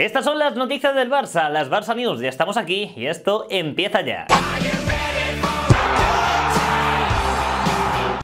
Estas son las noticias del Barça, las Barça News. Ya estamos aquí y esto empieza ya.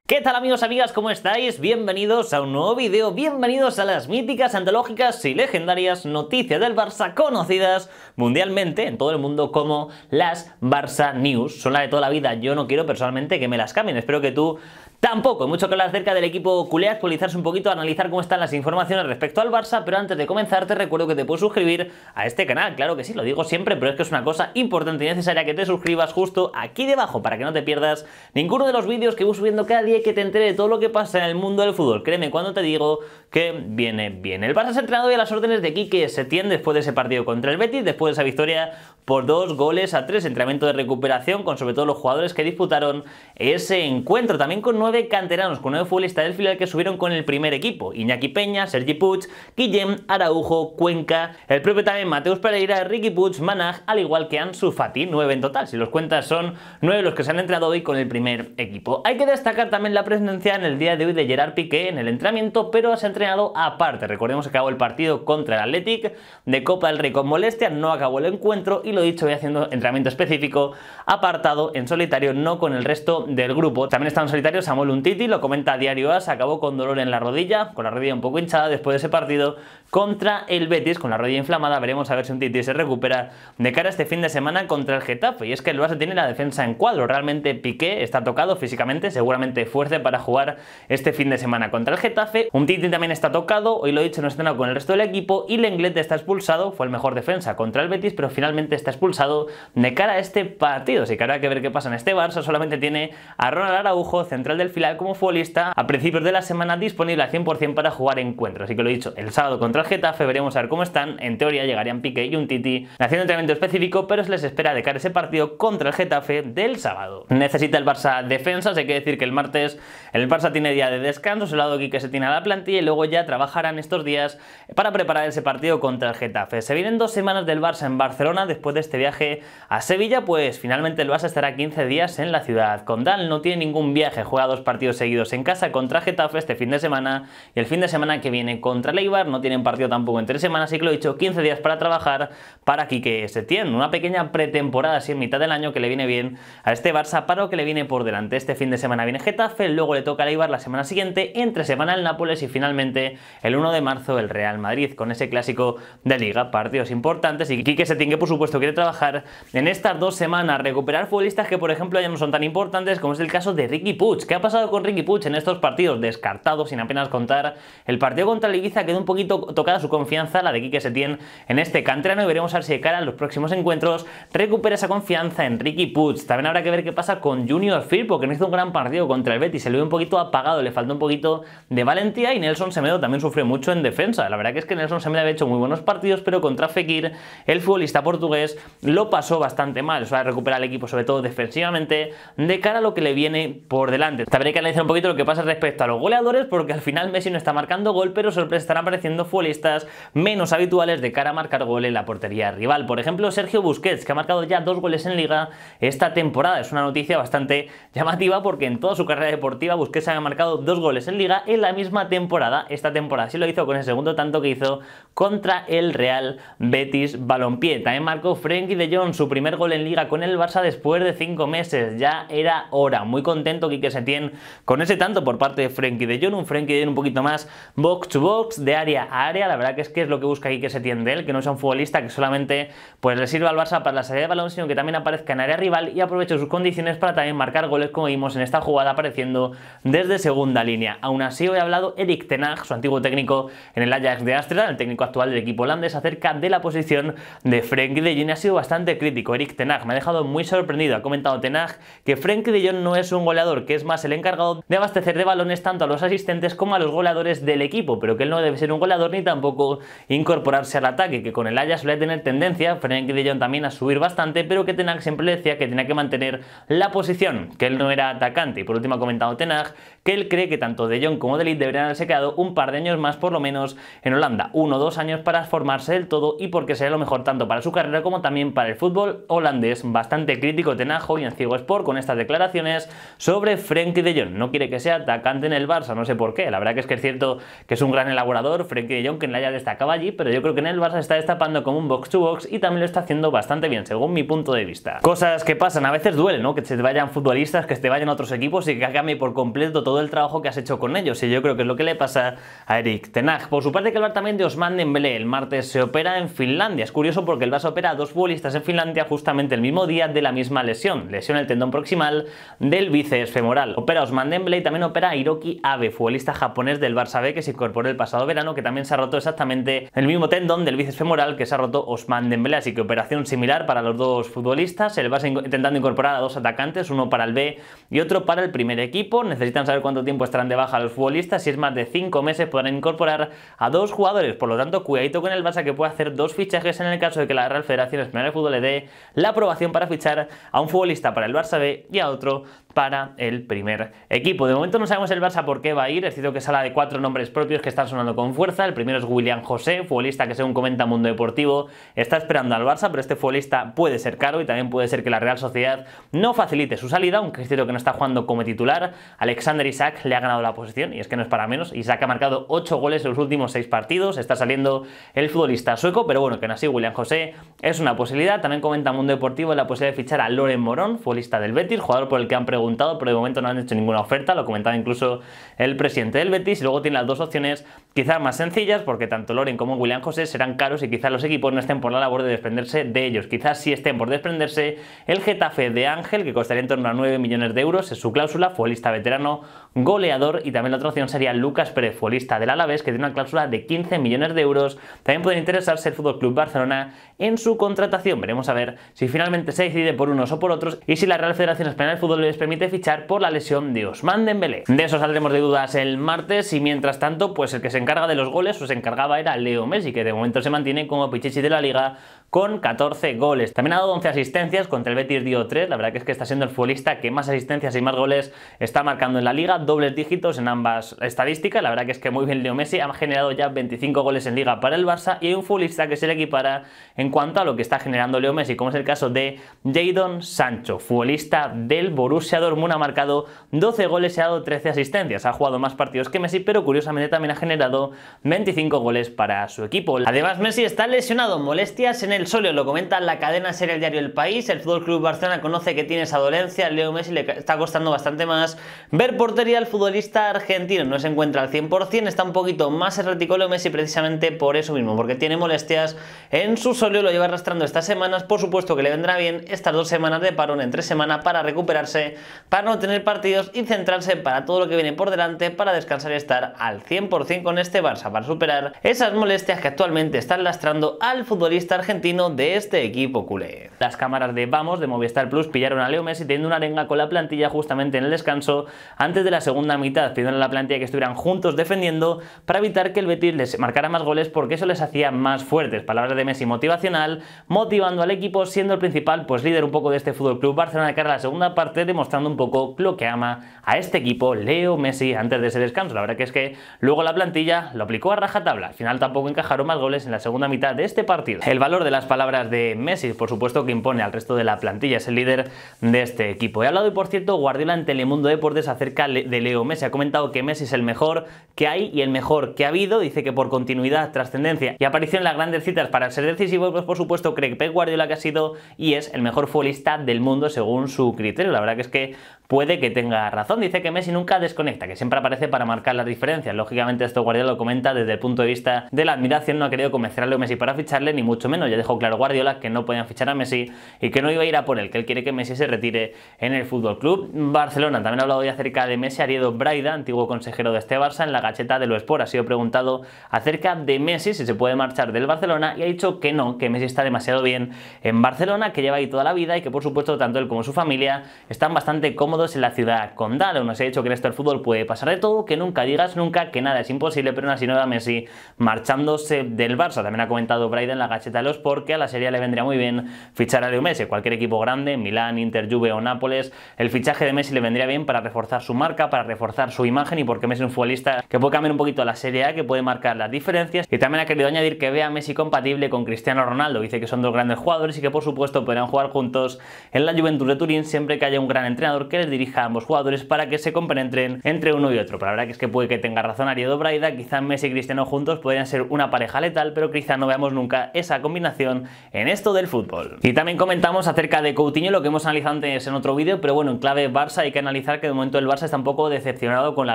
¿Qué tal amigos, amigas? ¿Cómo estáis? Bienvenidos a un nuevo vídeo, bienvenidos a las míticas, antológicas y legendarias noticias del Barça conocidas mundialmente en todo el mundo como las Barça News. Son las de toda la vida, yo no quiero personalmente que me las cambien, espero que tú Tampoco, mucho que hablar acerca del equipo culé, actualizarse un poquito, analizar cómo están las informaciones respecto al Barça, pero antes de comenzar te recuerdo que te puedes suscribir a este canal, claro que sí, lo digo siempre, pero es que es una cosa importante y necesaria que te suscribas justo aquí debajo para que no te pierdas ninguno de los vídeos que voy subiendo cada día y que te entere de todo lo que pasa en el mundo del fútbol. Créeme cuando te digo que viene bien. El Barça se ha entrenado hoy a las órdenes de Quique Setién después de ese partido contra el Betis, después de esa victoria por dos goles a tres, entrenamiento de recuperación con sobre todo los jugadores que disputaron ese encuentro, también con nueve canteranos con nueve futbolistas del filial que subieron con el primer equipo. Iñaki Peña, Sergi Puig, Guillem, Araujo, Cuenca, el propio también Mateus Pereira, Ricky Puig, Manaj, al igual que Ansu Fati, nueve en total. Si los cuentas son nueve los que se han entrado hoy con el primer equipo. Hay que destacar también la presencia en el día de hoy de Gerard Piqué en el entrenamiento, pero se ha entrenado aparte. Recordemos que acabó el partido contra el Athletic de Copa del Rey con molestia, no acabó el encuentro y lo dicho, voy haciendo entrenamiento específico apartado en solitario, no con el resto del grupo. También están solitarios un titi, lo comenta a Diario as se acabó con dolor en la rodilla, con la rodilla un poco hinchada después de ese partido contra el Betis, con la rodilla inflamada, veremos a ver si un titi se recupera de cara a este fin de semana contra el Getafe. Y es que el Barça tiene la defensa en cuadro, realmente Piqué está tocado físicamente, seguramente fuerte para jugar este fin de semana contra el Getafe. titi también está tocado, hoy lo he dicho, no está con el resto del equipo y Lenglet está expulsado, fue el mejor defensa contra el Betis, pero finalmente está expulsado de cara a este partido. Así que habrá que ver qué pasa en este Barça, solamente tiene a Ronald Araujo, central del final como futbolista a principios de la semana disponible al 100% para jugar encuentros. Así que lo he dicho, el sábado contra el Getafe veremos a ver cómo están. En teoría llegarían Piqué y un Titi haciendo entrenamiento específico, pero se les espera de cara ese partido contra el Getafe del sábado. Necesita el Barça defensa. hay que decir que el martes el Barça tiene día de descanso, se lado ha que se tiene la plantilla y luego ya trabajarán estos días para preparar ese partido contra el Getafe. Se vienen dos semanas del Barça en Barcelona después de este viaje a Sevilla, pues finalmente el Barça estará 15 días en la ciudad. Condal no tiene ningún viaje, juega partidos seguidos en casa contra Getafe este fin de semana y el fin de semana que viene contra Leibar. No tienen partido tampoco en tres semanas, así que lo he dicho, 15 días para trabajar para Quique Setién. Una pequeña pretemporada así en mitad del año que le viene bien a este Barça, lo que le viene por delante. Este fin de semana viene Getafe, luego le toca a Leibar la semana siguiente, entre semana el Nápoles y finalmente el 1 de marzo el Real Madrid con ese clásico de Liga. Partidos importantes y Quique Setién que por supuesto quiere trabajar en estas dos semanas, recuperar futbolistas que por ejemplo ya no son tan importantes como es el caso de Ricky Puig, que ha pasado con Ricky Puch en estos partidos descartados, sin apenas contar, el partido contra el quedó un poquito tocada su confianza, la de Quique Setién en este canterano y veremos a ver si de cara a los próximos encuentros recupera esa confianza en Ricky Puig. También habrá que ver qué pasa con Junior Firpo, porque no hizo un gran partido contra el Betis, se le ve un poquito apagado, le faltó un poquito de valentía y Nelson Semedo también sufrió mucho en defensa. La verdad que es que Nelson Semedo había hecho muy buenos partidos, pero contra Fekir, el futbolista portugués, lo pasó bastante mal. O sea, recuperar el equipo sobre todo defensivamente de cara a lo que le viene por delante. Habré que analizar un poquito lo que pasa respecto a los goleadores, porque al final Messi no está marcando gol, pero sorpresa están apareciendo futbolistas menos habituales de cara a marcar gol en la portería rival. Por ejemplo, Sergio Busquets, que ha marcado ya dos goles en liga esta temporada. Es una noticia bastante llamativa porque en toda su carrera deportiva Busquets ha marcado dos goles en liga en la misma temporada. Esta temporada sí lo hizo con el segundo tanto que hizo contra el Real Betis Balompié. También marcó Frenkie de Jong su primer gol en liga con el Barça después de cinco meses. Ya era hora. Muy contento se tiene con ese tanto por parte de Frenkie de Jong, un Frenkie de Jong un poquito más box to box, de área a área, la verdad que es que es lo que busca aquí que se tiende él, que no sea un futbolista que solamente pues le sirva al Barça para la salida de balón, sino que también aparezca en área rival y aproveche sus condiciones para también marcar goles como vimos en esta jugada apareciendo desde segunda línea. Aún así hoy ha hablado Eric Tenag, su antiguo técnico en el Ajax de Ámsterdam, el técnico actual del equipo holandés, acerca de la posición de Frenkie de Jong ha sido bastante crítico. Eric Tenag me ha dejado muy sorprendido, ha comentado Tenag que Frenkie de Jong no es un goleador, que es más el encargado de abastecer de balones tanto a los asistentes como a los goleadores del equipo, pero que él no debe ser un goleador ni tampoco incorporarse al ataque, que con el Ajax suele tener tendencia, Frenkie de Jong también a subir bastante, pero que Tenag siempre decía que tenía que mantener la posición, que él no era atacante. Y por último ha comentado Tenag que él cree que tanto de Jong como de Lid deberían haberse quedado un par de años más por lo menos en Holanda, uno o dos años para formarse del todo y porque sería lo mejor tanto para su carrera como también para el fútbol holandés. Bastante crítico Tenag hoy en Ciego Sport con estas declaraciones sobre Frenkie de Jong no quiere que sea atacante en el Barça, no sé por qué. La verdad que es que es cierto que es un gran elaborador, Frenkie de Jong, que la haya destacado allí, pero yo creo que en el Barça está destapando como un box-to-box y también lo está haciendo bastante bien, según mi punto de vista. Cosas que pasan, a veces duele, ¿no? Que se te vayan futbolistas, que se te vayan otros equipos y que cambie por completo todo el trabajo que has hecho con ellos. Y yo creo que es lo que le pasa a Eric Tenag. Por su parte, que que también de Osman Dembélé. El martes se opera en Finlandia. Es curioso porque el Barça opera a dos futbolistas en Finlandia justamente el mismo día de la misma lesión. Lesión el tendón proximal del bíceps femoral. Osman Dembélé y también opera Hiroki Abe, futbolista japonés del Barça B que se incorporó el pasado verano, que también se ha roto exactamente el mismo tendón del bíceps femoral que se ha roto Osman Dembélé, así que operación similar para los dos futbolistas, el Barça intentando incorporar a dos atacantes, uno para el B y otro para el primer equipo, necesitan saber cuánto tiempo estarán de baja los futbolistas, si es más de cinco meses podrán incorporar a dos jugadores, por lo tanto cuidadito con el Barça que puede hacer dos fichajes en el caso de que la Real Federación Española de Fútbol le dé la aprobación para fichar a un futbolista para el Barça B y a otro para el primer equipo. De momento no sabemos el Barça por qué va a ir, es cierto que sala de cuatro nombres propios que están sonando con fuerza. El primero es William José, futbolista que según comenta Mundo Deportivo está esperando al Barça, pero este futbolista puede ser caro y también puede ser que la Real Sociedad no facilite su salida, aunque es cierto que no está jugando como titular. Alexander Isaac le ha ganado la posición y es que no es para menos. Isaac ha marcado ocho goles en los últimos seis partidos, está saliendo el futbolista sueco, pero bueno, que nací así William José es una posibilidad. También comenta Mundo Deportivo la posibilidad de fichar a Loren Morón, futbolista del Betis, jugador por el que han preguntado, pero de momento no han hecho ninguna oferta, lo comentaba incluso el presidente del Betis, y luego tiene las dos opciones quizás más sencillas, porque tanto Loren como William José serán caros y quizás los equipos no estén por la labor de desprenderse de ellos. Quizás sí estén por desprenderse el Getafe de Ángel, que costaría en torno a 9 millones de euros, es su cláusula, fue lista veterano, goleador y también la otra opción sería Lucas Pérez, futbolista del Alavés, que tiene una cláusula de 15 millones de euros. También puede interesarse el Fútbol Club Barcelona en su contratación. Veremos a ver si finalmente se decide por unos o por otros y si la Real Federación Española de Fútbol les permite fichar por la lesión de Osman Dembélé. De eso saldremos de dudas el martes y mientras tanto, pues el que se encarga de los goles o pues se encargaba era Leo Messi, que de momento se mantiene como pichichi de la liga con 14 goles. También ha dado 11 asistencias, contra el Betis dio 3, la verdad que es que está siendo el futbolista que más asistencias y más goles está marcando en la liga, dobles dígitos en ambas estadísticas, la verdad que es que muy bien Leo Messi, ha generado ya 25 goles en liga para el Barça y hay un futbolista que se le equipara en cuanto a lo que está generando Leo Messi, como es el caso de Jadon Sancho, futbolista del Borussia Dortmund, ha marcado 12 goles y ha dado 13 asistencias, ha jugado más partidos que Messi, pero curiosamente también ha generado 25 goles para su equipo. Además Messi está lesionado, molestias en el el Solio, lo comenta la cadena serie El Diario El País, el Fútbol Club Barcelona conoce que tiene esa dolencia, Leo Messi le está costando bastante más. Ver portería al futbolista argentino no se encuentra al 100%, está un poquito más errático Leo Messi precisamente por eso mismo, porque tiene molestias en su solio, lo lleva arrastrando estas semanas, por supuesto que le vendrá bien estas dos semanas de parón tres semanas para recuperarse, para no tener partidos y centrarse para todo lo que viene por delante, para descansar y estar al 100% con este Barça, para superar esas molestias que actualmente están lastrando al futbolista argentino de este equipo culé. Las cámaras de Vamos de Movistar Plus pillaron a Leo Messi teniendo una arenga con la plantilla justamente en el descanso antes de la segunda mitad, pidiendo a la plantilla que estuvieran juntos defendiendo para evitar que el Betis les marcara más goles porque eso les hacía más fuertes. Palabras de Messi motivacional, motivando al equipo, siendo el principal pues líder un poco de este Fútbol Club Barcelona de cara a la segunda parte, demostrando un poco lo que ama a este equipo Leo Messi antes de ese descanso. La verdad que es que luego la plantilla lo aplicó a rajatabla. Al final tampoco encajaron más goles en la segunda mitad de este partido. El valor de las palabras de Messi, por supuesto que impone al resto de la plantilla, es el líder de este equipo. He hablado y por cierto Guardiola en Telemundo Deportes acerca de Leo Messi, ha comentado que Messi es el mejor que hay y el mejor que ha habido, dice que por continuidad, trascendencia y aparición en las grandes citas para ser decisivo, pues por supuesto cree que Guardiola que ha sido y es el mejor futbolista del mundo según su criterio. La verdad que es que puede que tenga razón. Dice que Messi nunca desconecta, que siempre aparece para marcar las diferencias. Lógicamente esto Guardiola lo comenta desde el punto de vista de la admiración, no ha querido convencer a Messi para ficharle, ni mucho menos. Ya dejó claro Guardiola que no podían fichar a Messi y que no iba a ir a por él, que él quiere que Messi se retire en el Fútbol Club Barcelona. También ha hablado hoy acerca de Messi Ariedo Braida, antiguo consejero de este Barça, en la gacheta de lo Sport. Ha sido preguntado acerca de Messi, si se puede marchar del Barcelona, y ha dicho que no, que Messi está demasiado bien en Barcelona, que lleva ahí toda la vida y que por supuesto tanto él como su familia están bastante cómodos en la ciudad con condal. Nos ha dicho que en esto el fútbol puede pasar de todo, que nunca digas nunca, que nada es imposible, pero una así no Messi marchándose del Barça. También ha comentado Braida en la gacheta de los porque a la serie le vendría muy bien fichar a Leo Messi. Cualquier equipo grande, Milán, Inter, Juve o Nápoles, el fichaje de Messi le vendría bien para reforzar su marca, para reforzar su imagen y porque Messi es un futbolista que puede cambiar un poquito la Serie A, que puede marcar las diferencias. Y también ha querido añadir que vea a Messi compatible con Cristiano Ronaldo. Dice que son dos grandes jugadores y que por supuesto podrán jugar juntos en la Juventus de Turín siempre que haya un gran entrenador que dirija a ambos jugadores para que se compenetren entre uno y otro. Pero la verdad que es que puede que tenga razón Ariedo Braida, quizás Messi y Cristiano juntos podrían ser una pareja letal, pero Cristiano no veamos nunca esa combinación en esto del fútbol. Y también comentamos acerca de Coutinho, lo que hemos analizado antes en otro vídeo, pero bueno, en clave Barça hay que analizar que de momento el Barça está un poco decepcionado con la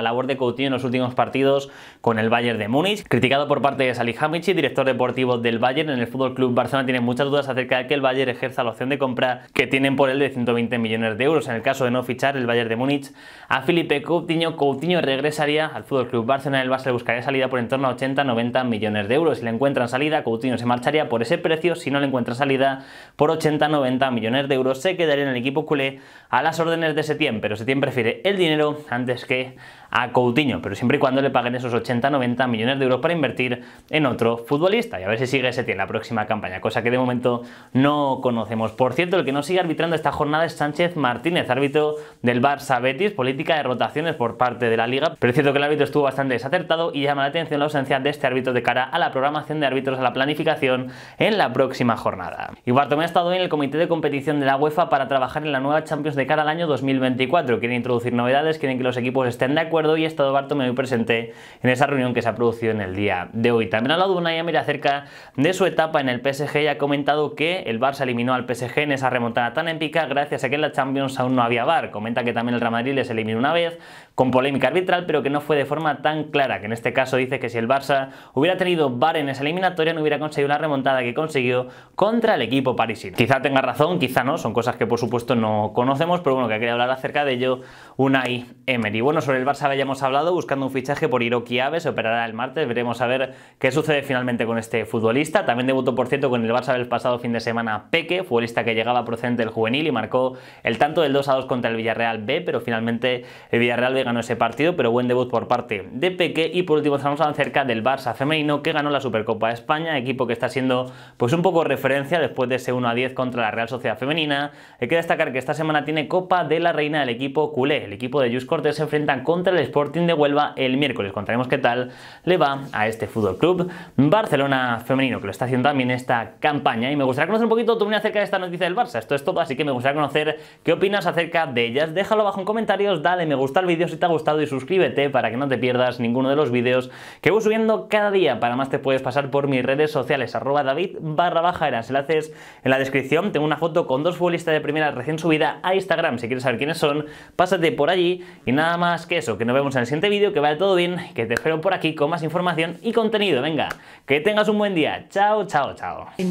labor de Coutinho en los últimos partidos con el Bayern de Múnich, criticado por parte de Hamichi director deportivo del Bayern en el Fútbol Club Barcelona tiene muchas dudas acerca de que el Bayern ejerza la opción de compra que tienen por él de 120 millones de euros en el caso de no el Bayern de Múnich a Felipe Coutinho. Coutinho regresaría al Fútbol Club Barcelona. El Barça buscaría salida por en torno a 80-90 millones de euros. Si le encuentran salida, Coutinho se marcharía por ese precio. Si no le encuentran salida, por 80-90 millones de euros se quedaría en el equipo culé a las órdenes de Setién. Pero Setién prefiere el dinero antes que a Coutinho. Pero siempre y cuando le paguen esos 80-90 millones de euros para invertir en otro futbolista. Y a ver si sigue Setién la próxima campaña. Cosa que de momento no conocemos. Por cierto, el que no sigue arbitrando esta jornada es Sánchez Martínez, árbitro del Barça Betis, política de rotaciones por parte de la liga, pero es cierto que el árbitro estuvo bastante desacertado y llama la atención la ausencia de este árbitro de cara a la programación de árbitros a la planificación en la próxima jornada. Y Bartomeu ha estado en el comité de competición de la UEFA para trabajar en la nueva Champions de cara al año 2024. Quieren introducir novedades, quieren que los equipos estén de acuerdo y ha estado Bartomeu presente en esa reunión que se ha producido en el día de hoy. También ha hablado una y acerca de su etapa en el PSG y ha comentado que el Barça eliminó al PSG en esa remontada tan épica gracias a que en la Champions aún no había VAR, Comenta que también el Real Madrid les eliminó una vez, con polémica arbitral, pero que no fue de forma tan clara, que en este caso dice que si el Barça hubiera tenido VAR en esa eliminatoria no hubiera conseguido la remontada que consiguió contra el equipo parisino. Quizá tenga razón, quizá no, son cosas que por supuesto no conocemos, pero bueno, que quería hablar acerca de ello Unai Emery. Bueno, sobre el Barça hemos hablado, buscando un fichaje por Hiroki Abe, se operará el martes, veremos a ver qué sucede finalmente con este futbolista. También debutó, por cierto, con el Barça el pasado fin de semana Peque, futbolista que llegaba procedente del juvenil y marcó el tanto del 2 a 2 contra el Villarreal Real B, pero finalmente el Villarreal B ganó ese partido, pero buen debut por parte de Peque. Y por último estamos acerca del Barça femenino que ganó la Supercopa de España, equipo que está siendo pues un poco referencia después de ese 1 a 10 contra la Real Sociedad Femenina. Hay eh, que destacar que esta semana tiene Copa de la Reina del equipo culé. El equipo de Jus Cortés se enfrentan contra el Sporting de Huelva el miércoles. Contaremos qué tal le va a este Fútbol Club Barcelona femenino, que lo está haciendo también esta campaña. Y me gustaría conocer un poquito tu opinión acerca de esta noticia del Barça. Esto es todo, así que me gustaría conocer qué opinas acerca de déjalo abajo en comentarios, dale me gusta al vídeo si te ha gustado y suscríbete para que no te pierdas ninguno de los vídeos que voy subiendo cada día. Para más te puedes pasar por mis redes sociales, arroba david barra baja Enlaces en la descripción, tengo una foto con dos futbolistas de primera recién subida a Instagram. Si quieres saber quiénes son, pásate por allí. Y nada más que eso, que nos vemos en el siguiente vídeo, que vaya todo bien, que te espero por aquí con más información y contenido. Venga, que tengas un buen día. Chao, chao, chao.